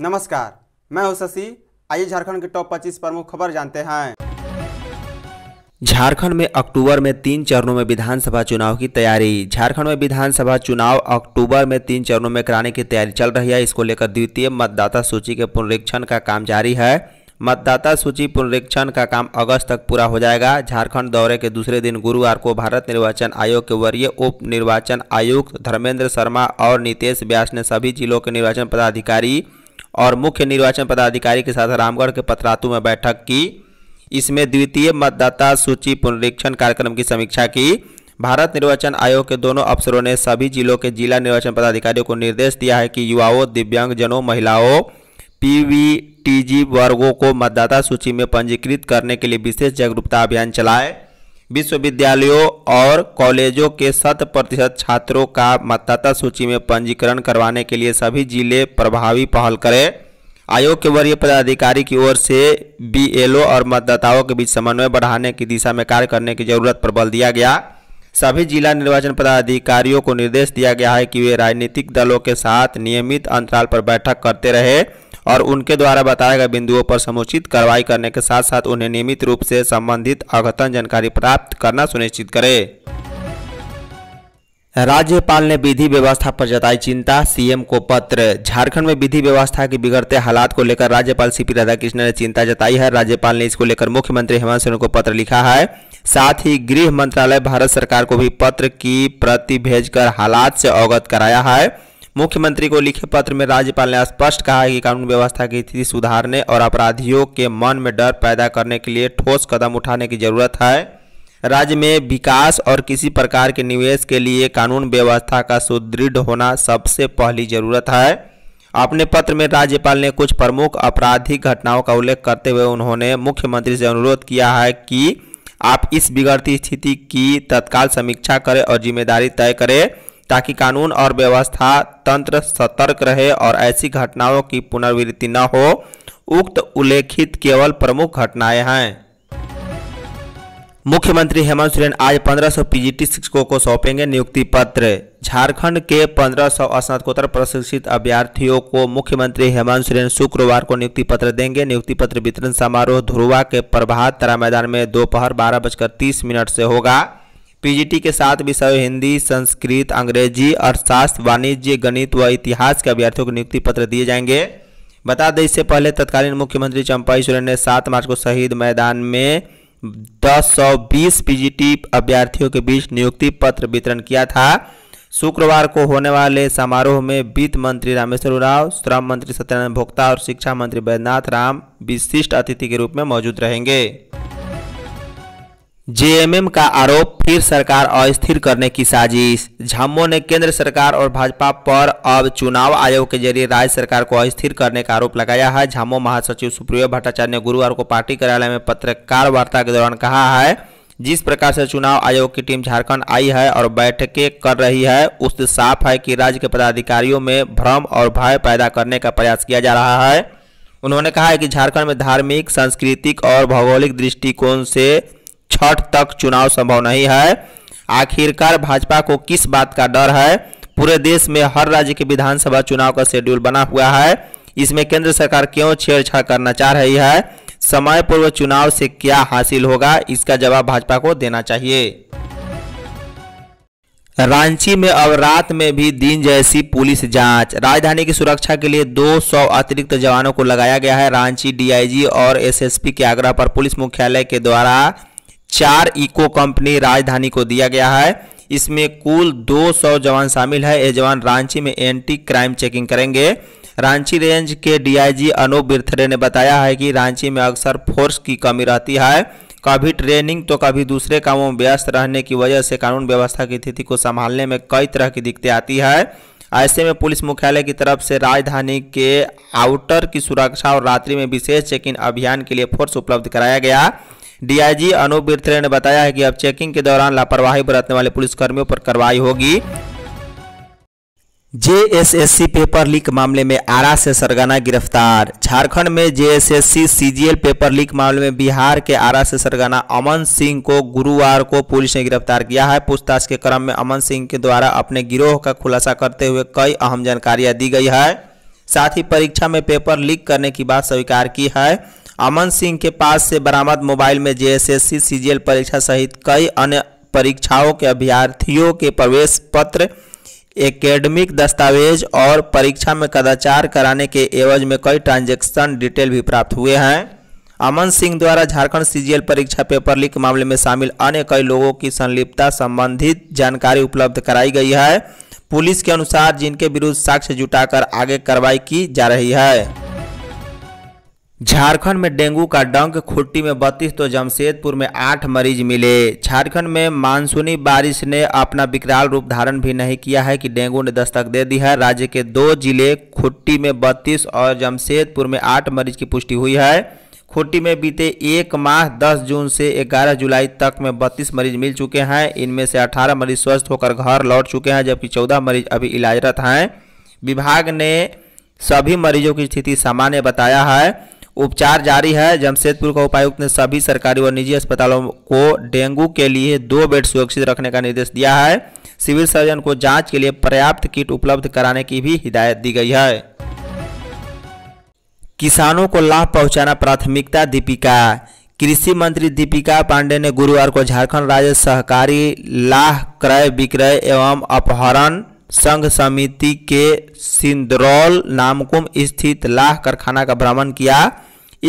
नमस्कार मैं हूं शशि आइए झारखंड के टॉप 25 प्रमुख खबर जानते हैं झारखंड में अक्टूबर में तीन चरणों में विधानसभा चुनाव की तैयारी झारखंड में विधानसभा चुनाव अक्टूबर में तीन चरणों में कराने की तैयारी चल रही है इसको लेकर द्वितीय मतदाता सूची के पुनरीक्षण का काम जारी है मतदाता सूची पुनरीक्षण का काम अगस्त तक पूरा हो जाएगा झारखंड दौरे के दूसरे दिन गुरुवार को भारत निर्वाचन आयोग के वरीय उप निर्वाचन आयुक्त धर्मेंद्र शर्मा और नितेश व्यास ने सभी जिलों के निर्वाचन पदाधिकारी और मुख्य निर्वाचन पदाधिकारी के साथ रामगढ़ के पतरातू में बैठक की इसमें द्वितीय मतदाता सूची पुनरीक्षण कार्यक्रम की समीक्षा की भारत निर्वाचन आयोग के दोनों अफसरों ने सभी जिलों के जिला निर्वाचन पदाधिकारियों को निर्देश दिया है कि युवाओं दिव्यांगजनों महिलाओं पीवी जीव वर्गों को मतदाता सूची में पंजीकृत करने के लिए विशेष जागरूकता अभियान चलाए विश्वविद्यालयों और कॉलेजों के शत प्रतिशत छात्रों का मतदाता सूची में पंजीकरण करवाने के लिए सभी जिले प्रभावी पहल करें आयोग के वरीय पदाधिकारी की ओर से बीएलओ और मतदाताओं के बीच समन्वय बढ़ाने की दिशा में कार्य करने की जरूरत पर बल दिया गया सभी जिला निर्वाचन पदाधिकारियों को निर्देश दिया गया है कि वे राजनीतिक दलों के साथ नियमित अंतराल पर बैठक करते रहे और उनके द्वारा बताए गए बिंदुओं पर समुचित कार्रवाई करने के साथ साथ उन्हें नियमित रूप से संबंधित अघतन जानकारी प्राप्त करना सुनिश्चित करें राज्यपाल ने विधि व्यवस्था पर जताई चिंता सीएम को पत्र झारखंड में विधि व्यवस्था के बिगड़ते हालात को लेकर राज्यपाल सीपी राधाकृष्णन ने चिंता जताई है राज्यपाल ने इसको लेकर मुख्यमंत्री हेमंत सोरेन को पत्र लिखा है साथ ही गृह मंत्रालय भारत सरकार को भी पत्र की प्रति भेजकर हालात से अवगत कराया है मुख्यमंत्री को लिखे पत्र में राज्यपाल ने स्पष्ट कहा कि कानून व्यवस्था की स्थिति सुधारने और अपराधियों के मन में डर पैदा करने के लिए ठोस कदम उठाने की जरूरत है राज्य में विकास और किसी प्रकार के निवेश के लिए कानून व्यवस्था का सुदृढ़ होना सबसे पहली जरूरत है अपने पत्र में राज्यपाल ने कुछ प्रमुख आपराधिक घटनाओं का उल्लेख करते हुए उन्होंने मुख्यमंत्री से अनुरोध किया है कि आप इस बिगड़ती स्थिति की तत्काल समीक्षा करें और जिम्मेदारी तय करें ताकि कानून और व्यवस्था तंत्र सतर्क रहे और ऐसी घटनाओं की पुनर्वृत्ति न हो उक्त उल्लेखित केवल प्रमुख घटनाएं हैं मुख्यमंत्री हेमंत सोरेन आज 1500 सौ पीजीटी शिक्षकों को सौंपेंगे नियुक्ति पत्र झारखंड के 1500 सौ स्नातकोत्तर प्रशिक्षित अभ्यर्थियों को मुख्यमंत्री हेमंत सोरेन शुक्रवार को नियुक्ति पत्र देंगे नियुक्ति पत्र वितरण समारोह ध्रुवा के प्रभात तारा मैदान में दोपहर बारह बजकर तीस मिनट से होगा पीजीटी के साथ विषय हिंदी संस्कृत अंग्रेजी अर्थशास्त्र वाणिज्य गणित व इतिहास के अभ्यर्थियों को नियुक्ति पत्र दिए जाएंगे बता दें इससे पहले तत्कालीन मुख्यमंत्री चंपाई सोरेन ने सात मार्च को शहीद मैदान में दस सौ बीस पीजीटी अभ्यर्थियों के बीच नियुक्ति पत्र वितरण किया था शुक्रवार को होने वाले समारोह में वित्त मंत्री रामेश्वर उराव श्रम मंत्री सत्यनारायण भोक्ता और शिक्षा मंत्री बैद्यनाथ राम विशिष्ट अतिथि के रूप में मौजूद रहेंगे जेएमएम का आरोप फिर सरकार अस्थिर करने की साजिश झामो ने केंद्र सरकार और भाजपा पर अब चुनाव आयोग के जरिए राज्य सरकार को अस्थिर करने का आरोप लगाया है झामो महासचिव सुप्रियो भट्टाचार्य ने गुरुवार को पार्टी कार्यालय में पत्रकार वार्ता के दौरान कहा है जिस प्रकार से चुनाव आयोग की टीम झारखंड आई है और बैठकें कर रही है उससे साफ है कि राज्य के पदाधिकारियों में भ्रम और भय पैदा करने का प्रयास किया जा रहा है उन्होंने कहा है कि झारखंड में धार्मिक सांस्कृतिक और भौगोलिक दृष्टिकोण से छठ तक चुनाव संभव नहीं है आखिरकार भाजपा को किस बात का डर है पूरे देश में हर राज्य के विधानसभा चुनाव का शेड्यूल बना हुआ है इसमें केंद्र सरकार क्यों छेड़छाड़ करना चाह रही है समय पूर्व चुनाव से क्या हासिल होगा इसका जवाब भाजपा को देना चाहिए रांची में अब रात में भी दिन जैसी पुलिस जांच राजधानी की सुरक्षा के लिए 200 अतिरिक्त जवानों को लगाया गया है रांची डीआईजी और एसएसपी के आग्रह पर पुलिस मुख्यालय के द्वारा चार इको कंपनी राजधानी को दिया गया है इसमें कुल 200 जवान शामिल है ये जवान रांची में एंटी क्राइम चेकिंग करेंगे रांची रेंज के डीआईजी अनूप बिरथरे ने बताया है कि रांची में अक्सर फोर्स की कमी रहती है कभी ट्रेनिंग तो कभी दूसरे कामों में व्यस्त रहने की वजह से कानून व्यवस्था की स्थिति को संभालने में कई तरह की दिक्कतें आती है ऐसे में पुलिस मुख्यालय की तरफ से राजधानी के आउटर की सुरक्षा और रात्रि में विशेष चेकिंग अभियान के लिए फोर्स उपलब्ध कराया गया डीआईजी अनूप बिरथरे ने बताया है कि अब चेकिंग के दौरान लापरवाही बरतने वाले पुलिसकर्मियों पर कार्रवाई होगी जेएसएससी पेपर लीक मामले में आरा से सरगना गिरफ्तार झारखंड में जेएसएससी सीजीएल पेपर लीक मामले में बिहार के आरा से सरगना अमन सिंह को गुरुवार को पुलिस ने गिरफ्तार किया है पूछताछ के क्रम में अमन सिंह के द्वारा अपने गिरोह का खुलासा करते हुए कई अहम जानकारियां दी गई है साथ ही परीक्षा में पेपर लीक करने की बात स्वीकार की है अमन सिंह के पास से बरामद मोबाइल में जेएसएससी सीजीएल परीक्षा सहित कई अन्य परीक्षाओं के अभ्यर्थियों के प्रवेश पत्र एकेडमिक दस्तावेज और परीक्षा में कदाचार कराने के एवज में कई ट्रांजैक्शन डिटेल भी प्राप्त हुए हैं अमन सिंह द्वारा झारखंड सीजीएल परीक्षा पेपर लीक मामले में शामिल अन्य कई लोगों की संलिप्तता संबंधित जानकारी उपलब्ध कराई गई है पुलिस के अनुसार जिनके विरुद्ध साक्ष्य जुटाकर आगे कार्रवाई की जा रही है झारखंड में डेंगू का डंक खुट्टी में बत्तीस तो जमशेदपुर में आठ मरीज मिले झारखंड में मानसूनी बारिश ने अपना विकराल रूप धारण भी नहीं किया है कि डेंगू ने दस्तक दे दी है राज्य के दो जिले खुट्टी में बत्तीस और जमशेदपुर में आठ मरीज की पुष्टि हुई है खुट्टी में बीते एक माह 10 जून से 11 जुलाई तक में बत्तीस मरीज मिल चुके हैं इनमें से अठारह मरीज स्वस्थ होकर घर लौट चुके हैं जबकि चौदह मरीज अभी इलाजरत हैं विभाग ने सभी मरीजों की स्थिति सामान्य बताया है उपचार जारी है जमशेदपुर का उपायुक्त ने सभी सरकारी और निजी अस्पतालों को डेंगू के लिए दो बेड सुरक्षित रखने का निर्देश दिया है सिविल सर्जन को जांच के लिए पर्याप्त किट उपलब्ध कराने की भी हिदायत दी गई है किसानों को लाभ पहुंचाना प्राथमिकता दीपिका कृषि मंत्री दीपिका पांडे ने गुरुवार को झारखंड राज्य सहकारी लाह क्रय विक्रय एवं अपहरण संघ समिति के सिंदरौल नामकुम स्थित लाह कारखाना का भ्रमण किया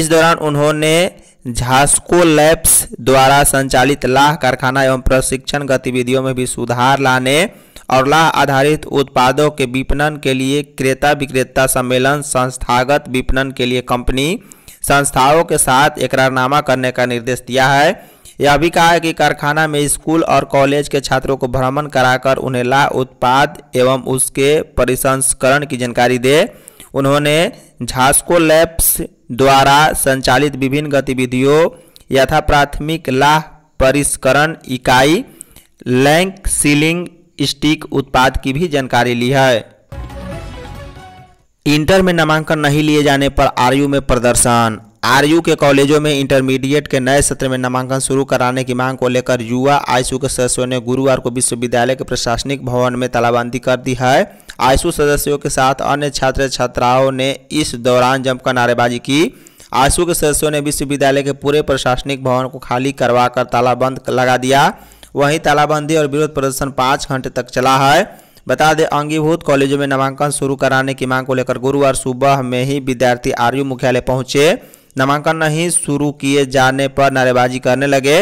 इस दौरान उन्होंने झास्को लैब्स द्वारा संचालित लाह कारखाना एवं प्रशिक्षण गतिविधियों में भी सुधार लाने और लाह आधारित उत्पादों के विपणन के लिए क्रेता विक्रेता सम्मेलन संस्थागत विपणन के लिए कंपनी संस्थाओं के साथ एकरारनामा करने का निर्देश दिया है यह भी कहा है कि कारखाना में स्कूल और कॉलेज के छात्रों को भ्रमण कराकर उन्हें ला उत्पाद एवं उसके परिसंस्करण की जानकारी दे उन्होंने झास्को लैब्स द्वारा संचालित विभिन्न गतिविधियों यथा प्राथमिक लाह परिष्करण इकाई लैंक सीलिंग स्टिक उत्पाद की भी जानकारी ली है इंटर में नामांकन नहीं लिए जाने पर आरयू में प्रदर्शन आरयू के कॉलेजों में इंटरमीडिएट के नए सत्र में नामांकन शुरू कराने की मांग को लेकर युवा आयसू के सदस्यों ने गुरुवार को विश्वविद्यालय के प्रशासनिक भवन में तालाबंदी कर दी है आयसू सदस्यों के साथ अन्य छात्र छात्राओं ने इस दौरान जमकर नारेबाजी की आयसू के सदस्यों ने विश्वविद्यालय के पूरे प्रशासनिक भवन को खाली करवा कर तालाबंद लगा दिया वहीं तालाबंदी और विरोध प्रदर्शन पाँच घंटे तक चला है बता दें अंगीभूत कॉलेजों में नामांकन शुरू कराने की मांग को लेकर गुरुवार सुबह में ही विद्यार्थी आरयू मुख्यालय पहुंचे नामांकन नहीं शुरू किए जाने पर नारेबाजी करने लगे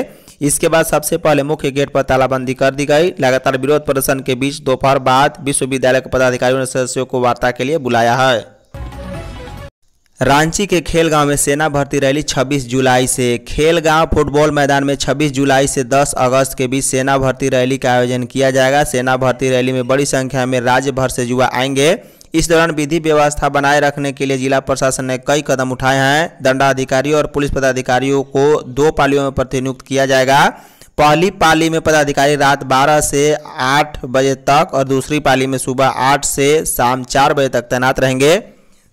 इसके बाद सबसे पहले मुख्य गेट पर तालाबंदी कर दी गई लगातार विरोध प्रदर्शन के बीच दोपहर बाद विश्वविद्यालय के पदाधिकारियों ने सदस्यों को वार्ता के लिए बुलाया है रांची के खेलगांव में सेना भर्ती रैली 26 जुलाई से खेलगांव फुटबॉल मैदान में 26 जुलाई से 10 अगस्त के बीच सेना भर्ती रैली का आयोजन किया जाएगा सेना भर्ती रैली में बड़ी संख्या में राज्य भर से युवा आएंगे इस दौरान विधि व्यवस्था बनाए रखने के लिए जिला प्रशासन ने कई कदम उठाए हैं दंडाधिकारियों और पुलिस पदाधिकारियों को दो पालियों में प्रतिनियुक्त किया जाएगा पहली पाली में पदाधिकारी रात 12 से 8 बजे तक और दूसरी पाली में सुबह 8 से शाम 4 बजे तक तैनात रहेंगे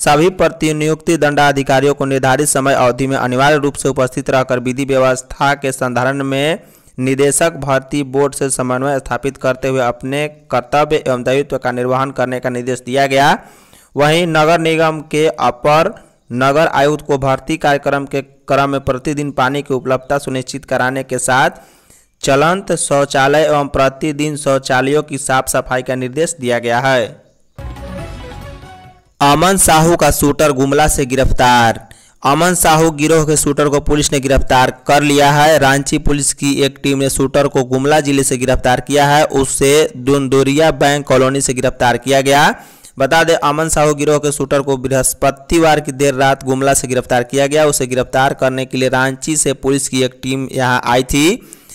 सभी प्रतिनियुक्ति दंडाधिकारियों को निर्धारित समय अवधि में अनिवार्य रूप से उपस्थित रहकर विधि व्यवस्था के संधारण में निदेशक भर्ती बोर्ड से समन्वय स्थापित करते हुए अपने कर्तव्य एवं दायित्व का निर्वहन करने का निर्देश दिया गया वहीं नगर निगम के अपर नगर आयुक्त को भर्ती कार्यक्रम के क्रम में प्रतिदिन पानी की उपलब्धता सुनिश्चित कराने के साथ चलंत शौचालय एवं प्रतिदिन शौचालयों की साफ सफाई का निर्देश दिया गया है अमन साहू का शूटर गुमला से गिरफ्तार अमन साहू गिरोह के शूटर को पुलिस ने गिरफ्तार कर लिया है रांची पुलिस की एक टीम ने शूटर को गुमला जिले से गिरफ्तार किया है उससे दुंदोरिया बैंक कॉलोनी से गिरफ्तार किया गया बता दें अमन साहू गिरोह के शूटर को बृहस्पतिवार की देर रात गुमला से गिरफ्तार किया गया उसे गिरफ्तार करने के लिए रांची से पुलिस की एक टीम यहाँ आई थी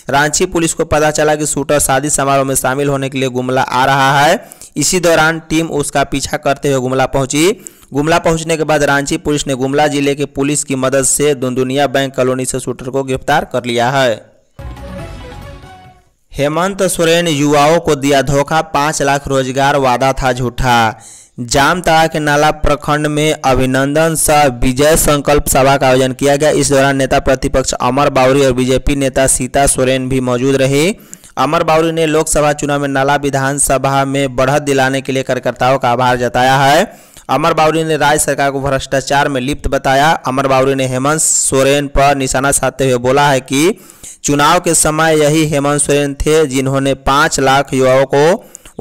रांची पुलिस को पता चला कि शूटर शादी समारोह में शामिल होने के लिए गुमला आ रहा है इसी दौरान टीम उसका पीछा करते हुए गुमला पहुंची गुमला पहुंचने के बाद रांची पुलिस ने गुमला जिले के पुलिस की मदद से दुनदुनिया बैंक कॉलोनी से शूटर को गिरफ्तार कर लिया है हेमंत सोरेन युवाओं को दिया धोखा पाँच लाख रोजगार वादा था झूठा जामताड़ा के नाला प्रखंड में अभिनंदन सह विजय संकल्प सभा का आयोजन किया गया इस दौरान नेता प्रतिपक्ष अमर बाउरी और बीजेपी नेता सीता सोरेन भी मौजूद रहे अमर बाउरी ने लोकसभा चुनाव में नाला विधानसभा में बढ़त दिलाने के लिए कार्यकर्ताओं का आभार जताया है अमर बावरी ने राज्य सरकार को भ्रष्टाचार में लिप्त बताया अमर बाबरी ने हेमंत सोरेन पर निशाना साधते हुए बोला है कि चुनाव के समय यही हेमंत सोरेन थे जिन्होंने पाँच लाख युवाओं को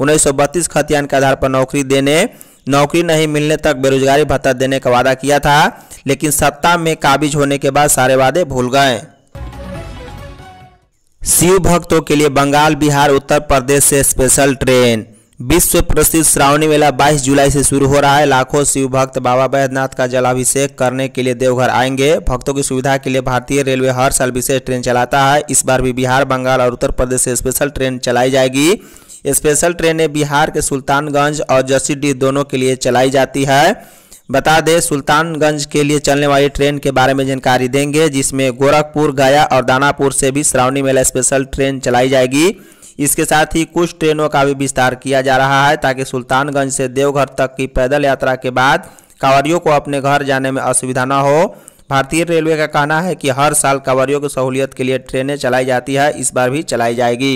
उन्नीस खतियान के आधार पर नौकरी देने नौकरी नहीं मिलने तक बेरोजगारी भत्ता देने का वादा किया था लेकिन सत्ता में काबिज होने के बाद सारे वादे भूल गए शिव भक्तों के लिए बंगाल बिहार उत्तर प्रदेश से स्पेशल ट्रेन विश्व प्रसिद्ध श्रावणी मेला 22 जुलाई से शुरू हो रहा है लाखों शिव भक्त बाबा बैद्यनाथ का जलाभिषेक करने के लिए देवघर आएंगे भक्तों की सुविधा के लिए भारतीय रेलवे हर साल विशेष ट्रेन चलाता है इस बार भी बिहार बंगाल और उत्तर प्रदेश से स्पेशल ट्रेन चलाई जाएगी स्पेशल ट्रेनें बिहार के सुल्तानगंज और जसीडीह दोनों के लिए चलाई जाती है बता दें सुल्तानगंज के लिए चलने वाली ट्रेन के बारे में जानकारी देंगे जिसमें गोरखपुर गया और दानापुर से भी श्रावणी मेला स्पेशल ट्रेन चलाई जाएगी इसके साथ ही कुछ ट्रेनों का भी विस्तार किया जा रहा है ताकि सुल्तानगंज से देवघर तक की पैदल यात्रा के बाद कांवरियों को अपने घर जाने में असुविधा न हो भारतीय रेलवे का कहना है कि हर साल कांवरियों की सहूलियत के लिए ट्रेनें चलाई जाती है इस बार भी चलाई जाएगी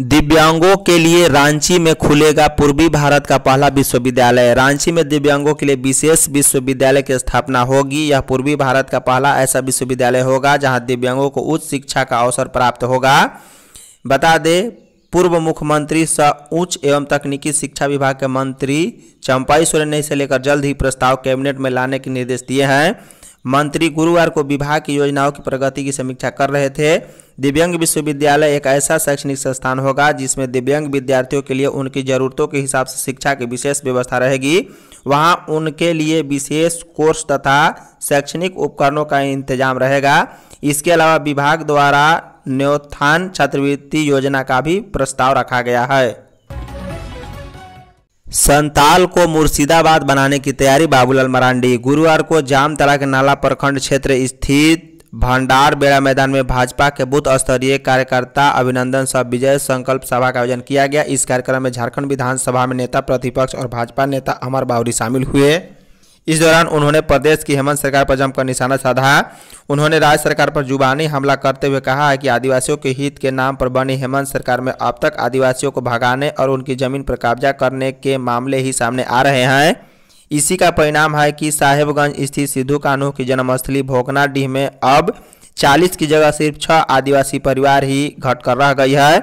दिव्यांगों के लिए रांची में खुलेगा पूर्वी भारत का पहला विश्वविद्यालय रांची में दिव्यांगों के लिए विशेष विश्वविद्यालय की स्थापना होगी यह पूर्वी भारत का पहला ऐसा विश्वविद्यालय होगा जहां दिव्यांगों को उच्च शिक्षा का अवसर प्राप्त होगा बता दें पूर्व मुख्यमंत्री स उच्च एवं तकनीकी शिक्षा विभाग के मंत्री चंपाई सोरेन ने इसे लेकर जल्द ही प्रस्ताव कैबिनेट में लाने के निर्देश दिए हैं मंत्री गुरुवार को विभाग की योजनाओं की प्रगति की समीक्षा कर रहे थे दिव्यांग विश्वविद्यालय एक ऐसा शैक्षणिक संस्थान होगा जिसमें दिव्यांग विद्यार्थियों के लिए उनकी जरूरतों के हिसाब से शिक्षा की विशेष व्यवस्था रहेगी वहां उनके लिए विशेष कोर्स तथा शैक्षणिक उपकरणों का इंतजाम रहेगा इसके अलावा विभाग द्वारा न्योत्थान छात्रवृत्ति योजना का भी प्रस्ताव रखा गया है संताल को मुर्शिदाबाद बनाने की तैयारी बाबूलाल मरांडी गुरुवार को जामतला के नाला प्रखंड क्षेत्र स्थित भंडार बेड़ा मैदान में भाजपा के बूथ स्तरीय कार्यकर्ता अभिनंदन सह विजय संकल्प सभा का आयोजन किया गया इस कार्यक्रम में झारखंड विधानसभा में नेता प्रतिपक्ष और भाजपा नेता अमर बावरी शामिल हुए इस दौरान उन्होंने प्रदेश की हेमंत सरकार पर जमकर निशाना साधा उन्होंने राज्य सरकार पर जुबानी हमला करते हुए कहा है कि आदिवासियों के हित के नाम पर बनी हेमंत सरकार में अब तक आदिवासियों को भगाने और उनकी जमीन पर कब्जा करने के मामले ही सामने आ रहे हैं इसी का परिणाम है कि साहेबगंज स्थित सिद्धू कानू की जन्मस्थली भोकनाडीह में अब 40 की जगह सिर्फ छह आदिवासी परिवार ही घटकर रह गई है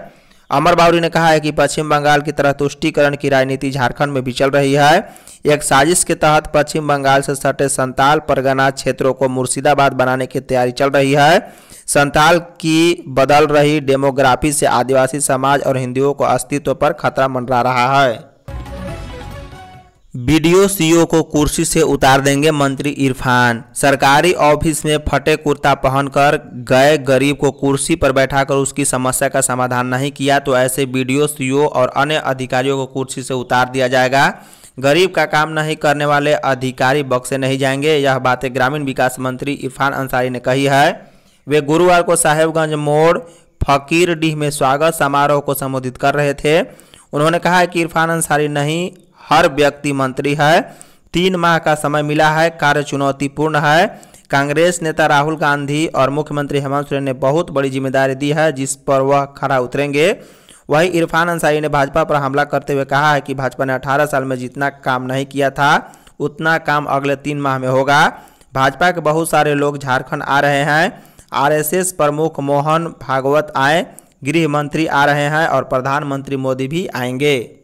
अमर बावरी ने कहा है कि पश्चिम बंगाल की तरह तुष्टिकरण की राजनीति झारखंड में भी चल रही है एक साजिश के तहत पश्चिम बंगाल से सटे संताल परगना क्षेत्रों को मुर्शिदाबाद बनाने की तैयारी चल रही है संताल की बदल रही डेमोग्राफी से आदिवासी समाज और हिंदुओं को अस्तित्व पर खतरा मंडरा रहा है वीडियो सीओ को कुर्सी से उतार देंगे मंत्री इरफान सरकारी ऑफिस में फटे कुर्ता पहनकर गए गरीब को कुर्सी पर बैठाकर उसकी समस्या का समाधान नहीं किया तो ऐसे वीडियो सीओ और अन्य अधिकारियों को कुर्सी से उतार दिया जाएगा गरीब का काम नहीं करने वाले अधिकारी बक्से नहीं जाएंगे यह बातें ग्रामीण विकास मंत्री इरफान अंसारी ने कही है वे गुरुवार को साहेबगंज मोड़ फकीरडीह में स्वागत समारोह को संबोधित कर रहे थे उन्होंने कहा कि इरफान अंसारी नहीं हर व्यक्ति मंत्री है तीन माह का समय मिला है कार्य चुनौतीपूर्ण है कांग्रेस नेता राहुल गांधी और मुख्यमंत्री हेमंत सोरेन ने बहुत बड़ी जिम्मेदारी दी है जिस पर वह खड़ा उतरेंगे वहीं इरफान अंसारी ने भाजपा पर हमला करते हुए कहा है कि भाजपा ने 18 साल में जितना काम नहीं किया था उतना काम अगले तीन माह में होगा भाजपा के बहुत सारे लोग झारखंड आ रहे हैं आरएसएस प्रमुख मोहन भागवत आए गृह मंत्री आ रहे हैं और प्रधानमंत्री मोदी भी आएंगे